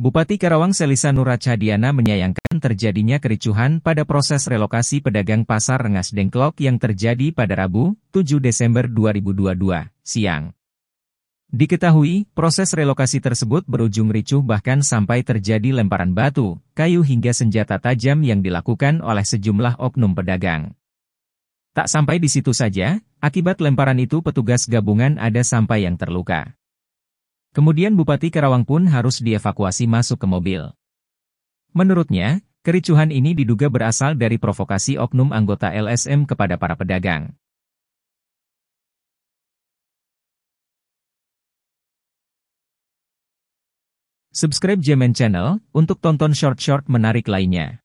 Bupati Karawang Selisa Diana menyayangkan terjadinya kericuhan pada proses relokasi pedagang pasar Rengas Dengklok yang terjadi pada Rabu, 7 Desember 2022, siang. Diketahui, proses relokasi tersebut berujung ricuh bahkan sampai terjadi lemparan batu, kayu hingga senjata tajam yang dilakukan oleh sejumlah oknum pedagang. Tak sampai di situ saja, akibat lemparan itu petugas gabungan ada sampai yang terluka. Kemudian Bupati Karawang pun harus dievakuasi masuk ke mobil. Menurutnya, kericuhan ini diduga berasal dari provokasi oknum anggota LSM kepada para pedagang. Subscribe Jemen Channel untuk tonton short-short menarik lainnya.